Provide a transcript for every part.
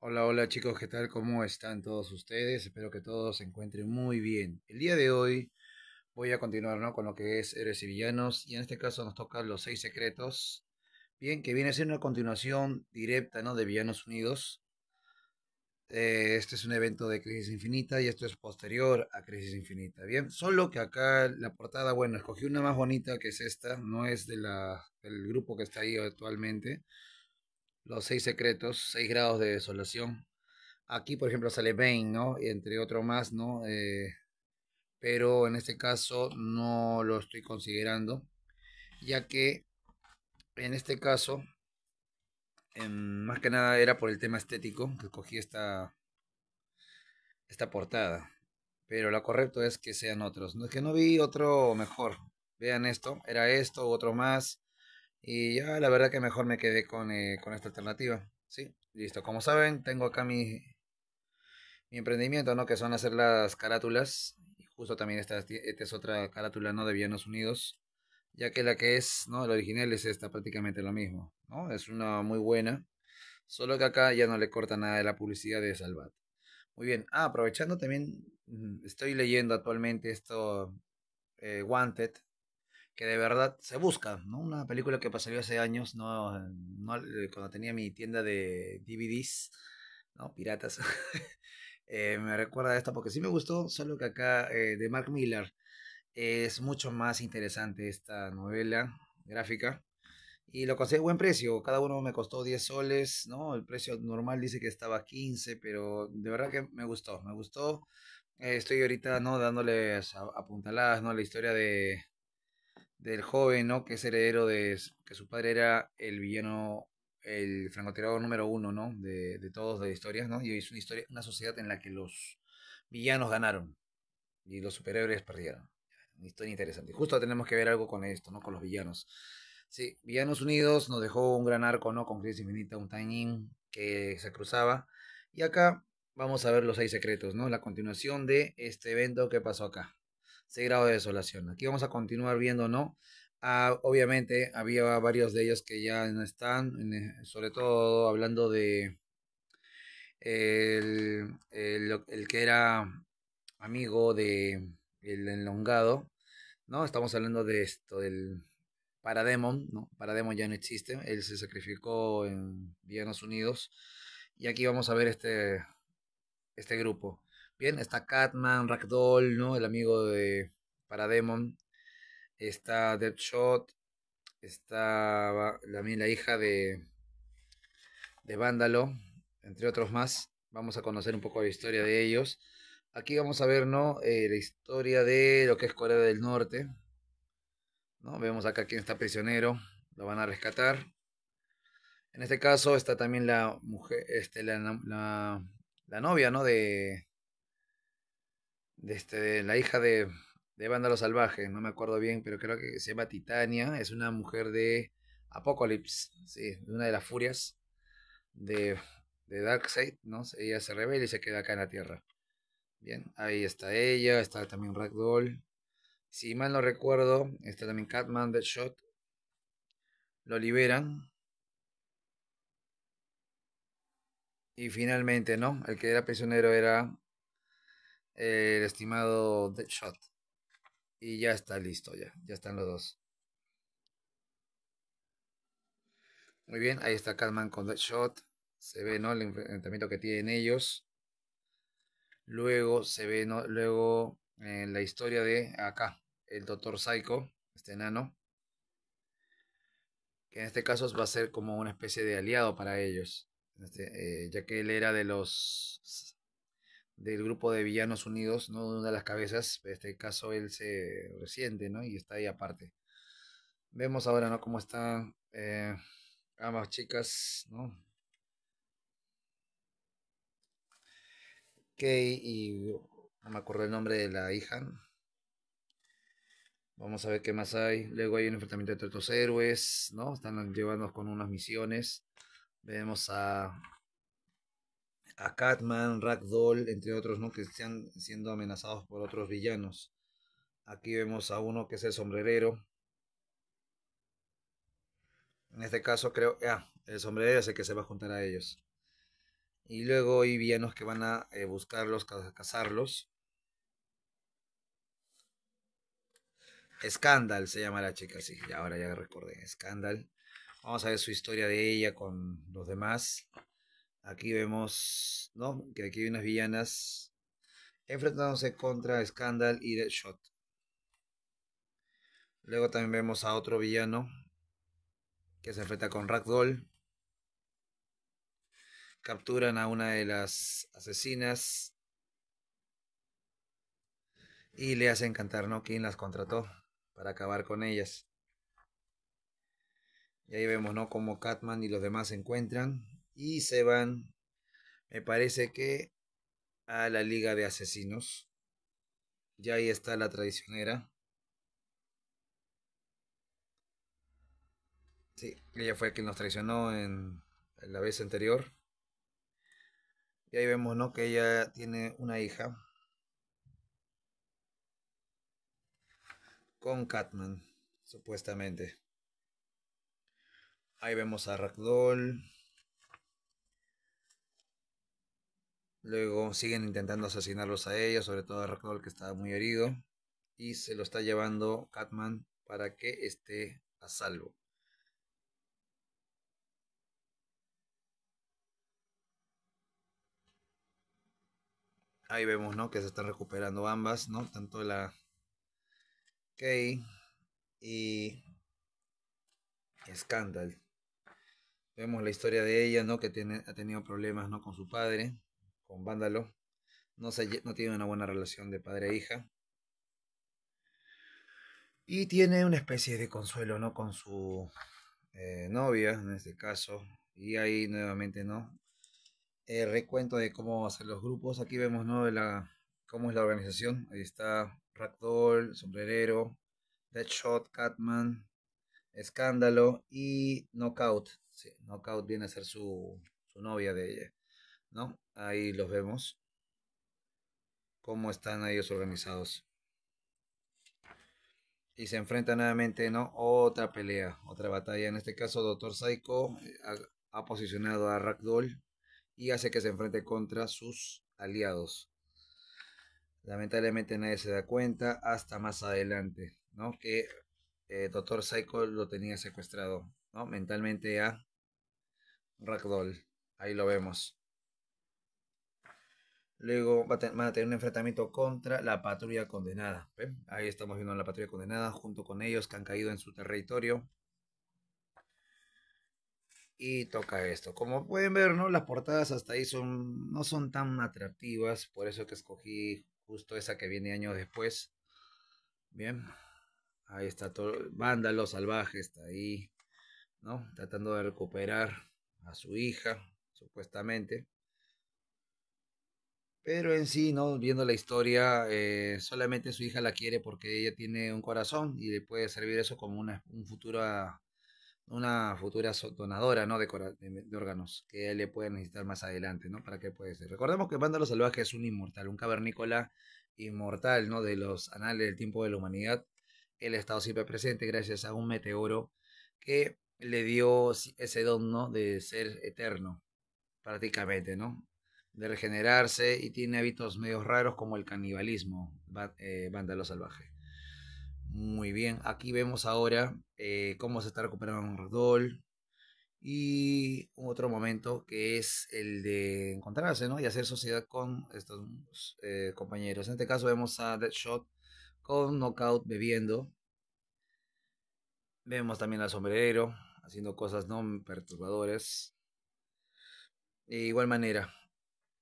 Hola, hola chicos, ¿qué tal? ¿Cómo están todos ustedes? Espero que todos se encuentren muy bien. El día de hoy voy a continuar ¿no? con lo que es Héroes y Villanos y en este caso nos toca los seis secretos. Bien, que viene a ser una continuación directa ¿no? de Villanos Unidos. Eh, este es un evento de Crisis Infinita y esto es posterior a Crisis Infinita. Bien, solo que acá la portada, bueno, escogí una más bonita que es esta, no es de la, del grupo que está ahí actualmente los seis secretos, seis grados de desolación. Aquí, por ejemplo, sale Bane, ¿no? Entre otro más, ¿no? Eh, pero en este caso no lo estoy considerando, ya que en este caso, em, más que nada era por el tema estético que escogí esta, esta portada. Pero lo correcto es que sean otros. No es que no vi otro mejor. Vean esto, era esto, otro más. Y ya la verdad que mejor me quedé eh, con, esta alternativa. Sí, listo. Como saben, tengo acá mi, mi emprendimiento, ¿no? Que son hacer las carátulas. justo también esta, esta es otra carátula, ¿no? De Villanos Unidos. Ya que la que es, ¿no? La original es esta, prácticamente lo mismo, ¿no? Es una muy buena. Solo que acá ya no le corta nada de la publicidad de Salvat. Muy bien. Ah, aprovechando también, mm, estoy leyendo actualmente esto, eh, Wanted, que de verdad se busca, ¿no? Una película que pasó hace años, ¿no? Eh, no eh, cuando tenía mi tienda de DVDs, ¿no? Piratas. Eh, me recuerda a esta porque sí me gustó, solo que acá de Mark Miller es mucho más interesante esta novela gráfica. Y lo conseguí a buen precio, cada uno me costó 10 soles, ¿no? El precio normal dice que estaba 15, pero de verdad que me gustó, me gustó. estoy ahorita, ¿no? Dándoles apuntaladas, ¿no? La historia de, del joven, ¿no? Que es heredero de que su padre era el villano, el francotirador número uno, ¿no? De, de todos de historias, ¿no? Y es una historia, una sociedad en la que los villanos ganaron y los superhéroes perdieron. Una historia interesante. Justo tenemos que ver algo con esto, ¿no? Con los villanos. Sí, Villanos Unidos nos dejó un gran arco, ¿no? Con Crisis Infinita, un timing que se cruzaba. Y acá vamos a ver los seis secretos, ¿no? La continuación de este evento que pasó acá. 6 grados de desolación. Aquí vamos a continuar viendo, ¿no? Ah, obviamente había varios de ellos que ya no están, e, sobre todo hablando de el, el, que era amigo de el enlongado, ¿no? Estamos hablando de esto, del Parademon, ¿no? Parademon ya no existe, él se sacrificó en Villanos Unidos. Y aquí vamos a ver este, este grupo. Bien, está Catman, Ragdoll, ¿no? El amigo de Parademon. Está Deadshot. Está también la hija de, de Vándalo, entre otros más. Vamos a conocer un poco la historia de ellos. Aquí vamos a ver, ¿no? Eh, la historia de lo que es Corea del Norte. ¿no? Vemos acá quién está prisionero. Lo van a rescatar. En este caso está también la mujer, este, la, la novia, ¿no? De, este, la hija de, de Vándalo Salvaje, no me acuerdo bien, pero creo que se llama Titania, es una mujer de Apocalypse, sí, una de las furias de, de Darkseid, ¿no? Ella se revela y se queda acá en la Tierra. Bien, ahí está ella, está también Ragdoll. Si mal no recuerdo, está también Catman, Deadshot. Lo liberan. Y finalmente, ¿no? El que era prisionero era el estimado Deadshot. Y ya está listo, ya. Ya están los dos. Muy bien, ahí está Catman con Deadshot. Se ve, ¿no? El enfrentamiento que tienen ellos. Luego se ve, Luego en la historia de acá, el Doctor Psycho, este enano. Que en este caso va a ser como una especie de aliado para ellos. Este, eh, ya que él era de los del grupo de Villanos Unidos, ¿no? Una de las cabezas, en este caso él se resiente, ¿no? Y está ahí aparte. Vemos ahora, ¿no? Cómo están eh, ambas chicas, ¿no? Kay y no me acuerdo el nombre de la hija. Vamos a ver qué más hay. Luego hay un enfrentamiento entre otros héroes, ¿no? Están llevándonos con unas misiones. Vemos a a Catman, Ragdoll, entre otros, ¿no? que están siendo amenazados por otros villanos. Aquí vemos a uno que es el sombrerero. En este caso creo, ah, el sombrerero es el que se va a juntar a ellos. Y luego hay villanos que van a eh, buscarlos, buscarlos, cazarlos. Scandal se llama la chica, sí, ahora ya recordé, Scandal. Vamos a ver su historia de ella con los demás. Aquí vemos, ¿no? Que aquí hay unas villanas enfrentándose contra Scandal y Deadshot. Luego también vemos a otro villano que se enfrenta con Ragdoll. Capturan a una de las asesinas y le hacen cantar, ¿no? ¿Quién las contrató para acabar con ellas? Y ahí vemos, ¿no? Cómo Catman y los demás se encuentran y se van, me parece que, a la Liga de Asesinos. Ya ahí está la traicionera. Sí, ella fue quien nos traicionó en, la vez anterior. Y ahí vemos, ¿no? Que ella tiene una hija. Con Catman, supuestamente. Ahí vemos a Ragdoll. Luego siguen intentando asesinarlos a ella, sobre todo a Ragdoll que estaba muy herido. Y se lo está llevando Catman para que esté a salvo. Ahí vemos, Que se están recuperando ambas, ¿no? Tanto la Kay y Scandal. Vemos la historia de ella, ¿no? Que tiene, ha tenido problemas, ¿no? Con su padre con Vándalo. No, se, no tiene una buena relación de padre e hija. Y tiene una especie de consuelo, ¿no? Con su eh, novia, en este caso. Y ahí nuevamente, ¿no? Eh, recuento de cómo hacer los grupos. Aquí vemos, ¿no? la, cómo es la organización. Ahí está Rackdoll, Sombrerero, Deadshot, Catman, Escándalo y Knockout. Knockout viene a ser su, su novia de ella. ¿no? Ahí los vemos. Cómo están ellos organizados. Y se enfrenta nuevamente, ¿no? Otra pelea, otra batalla. En este caso, Doctor Psycho eh, ha, posicionado a Ragdoll y hace que se enfrente contra sus aliados. Lamentablemente nadie se da cuenta hasta más adelante, ¿no? Que eh, Doctor Psycho lo tenía secuestrado, Mentalmente a Ragdoll. Ahí lo vemos. Luego van a tener un enfrentamiento contra la patrulla condenada. Ahí estamos viendo la patrulla condenada junto con ellos que han caído en su territorio. Y toca esto. Como pueden ver, ¿no? Las portadas hasta ahí son, no son tan atractivas. Por eso que escogí justo esa que viene años después. Bien. Ahí está todo. Vándalo salvaje está ahí. ¿No? Tratando de recuperar a su hija, supuestamente. Pero en sí, ¿no? Viendo la historia, eh, solamente su hija la quiere porque ella tiene un corazón y le puede servir eso como una, un futura, una futura donadora, ¿no? De, órganos que él le puede necesitar más adelante, ¿no? Para qué puede ser. Recordemos que Vándalo Salvaje es un inmortal, un cavernícola inmortal, ¿no? De los anales del tiempo de la humanidad. Él ha estado siempre presente gracias a un meteoro que le dio ese don, ¿no? De ser eterno, prácticamente, ¿no? de regenerarse y tiene hábitos medio raros como el canibalismo, eh, vándalo salvaje. Muy bien, aquí vemos ahora eh, cómo se está recuperando un y Y otro momento que es el de encontrarse ¿no? y hacer sociedad con estos eh, compañeros. En este caso vemos a Deadshot con Knockout bebiendo. Vemos también al sombrero... haciendo cosas no perturbadoras. De igual manera,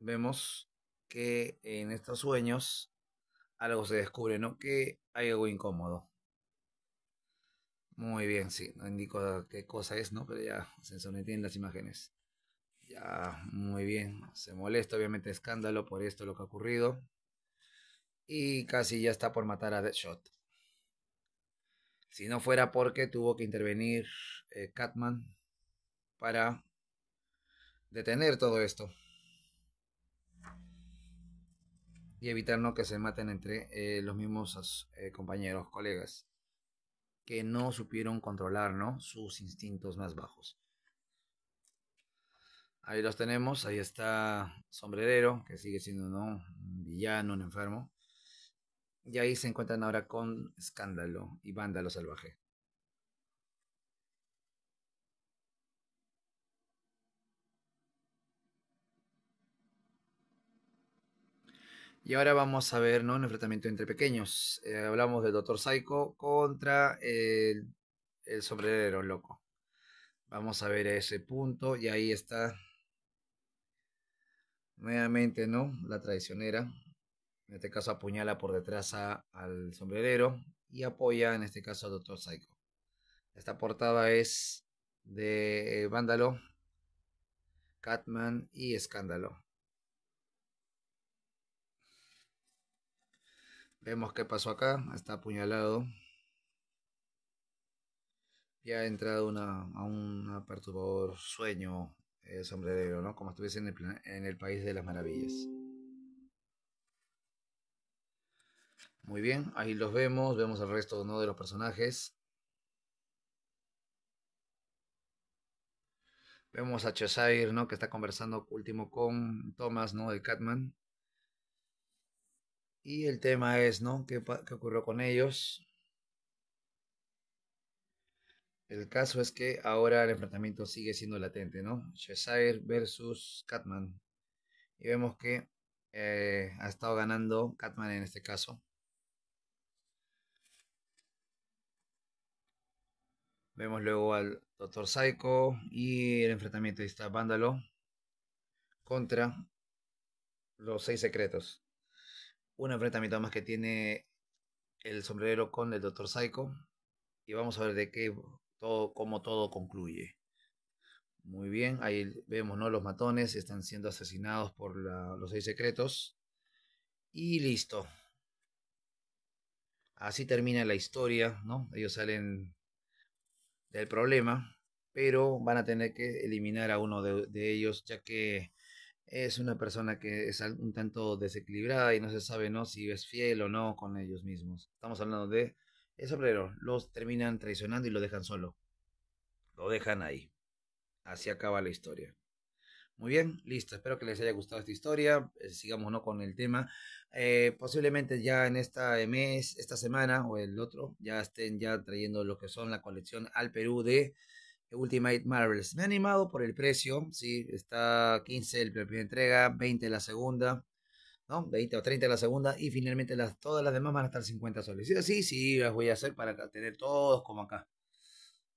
vemos que en estos sueños algo se descubre, ¿no? Que hay algo incómodo. Muy bien, sí, no indico qué cosa es, ¿no? Pero ya se sonetían las imágenes. Ya, muy bien. Se molesta, obviamente, escándalo por esto, lo que ha ocurrido. Y casi ya está por matar a Deadshot. Si no fuera porque tuvo que intervenir eh, Catman para detener todo esto. y evitar ¿no? que se maten entre eh, los mismos eh, compañeros, colegas, que no supieron controlar sus instintos más bajos. Ahí los tenemos, ahí está Sombrerero, que sigue siendo un villano, un enfermo. Y ahí se encuentran ahora con Escándalo y Vándalo Salvaje. Y ahora vamos a ver ¿no? un enfrentamiento entre pequeños. Eh, hablamos del Dr. Psycho contra el, el, sombrerero loco. Vamos a ver ese punto. Y ahí está. Nuevamente, ¿no? La traicionera. En este caso apuñala por detrás al sombrerero. Y apoya, en este caso, al Doctor Psycho. Esta portada es de eh, Vándalo, Catman y Escándalo. Vemos qué pasó acá. Está apuñalado. Ya ha entrado a un perturbador sueño sombrerero, ¿no? Como estuviese en el, país de las maravillas. Muy bien, ahí los vemos. Vemos el resto ¿no? de los personajes. Vemos a Cheshire, ¿no? Que está conversando último con Thomas, ¿no? De Catman. Y el tema es, ¿no? ¿Qué, ocurrió con ellos? El caso es que ahora el enfrentamiento sigue siendo latente, ¿no? Cheshire versus Catman. Y vemos que eh, ha estado ganando Catman en este caso. Vemos luego al Dr. Psycho y el enfrentamiento está esta Vándalo contra los seis secretos un enfrentamiento más que tiene el sombrero con el Dr. Psycho. Y vamos a ver de qué todo, cómo todo concluye. Muy bien, ahí vemos, ¿no? Los matones están siendo asesinados por los seis secretos. Y listo. Así termina la historia, ¿no? Ellos salen del problema, pero van a tener que eliminar a uno de ellos, ya que es una persona que es un tanto desequilibrada y no se sabe ¿no? si es fiel o no con ellos mismos. Estamos hablando de ese obrero. Los terminan traicionando y lo dejan solo. Lo dejan ahí. Así acaba la historia. Muy bien, listo. Espero que les haya gustado esta historia. Eh, sigamos ¿no? con el tema. Eh, posiblemente ya en este mes, esta semana o el otro, ya estén ya trayendo lo que son la colección al Perú de Ultimate Marvels, Me ha animado por el precio, sí, está 15 la primera entrega, 20 la segunda, ¿no? 20 o 30 la segunda y finalmente las, todas las demás van a estar 50 soles. Y así sí las voy a hacer para tener todos como acá.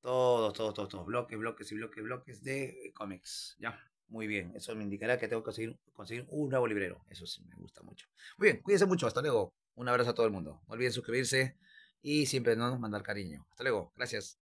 Todos, todos, todos, todos, bloques, bloques y bloques, bloques de cómics, ¿ya? Muy bien, eso me indicará que tengo que conseguir, conseguir un nuevo librero. Eso sí, me gusta mucho. Muy bien, cuídense mucho, hasta luego. Un abrazo a todo el mundo. No olviden suscribirse y siempre nos mandar cariño. Hasta luego, gracias.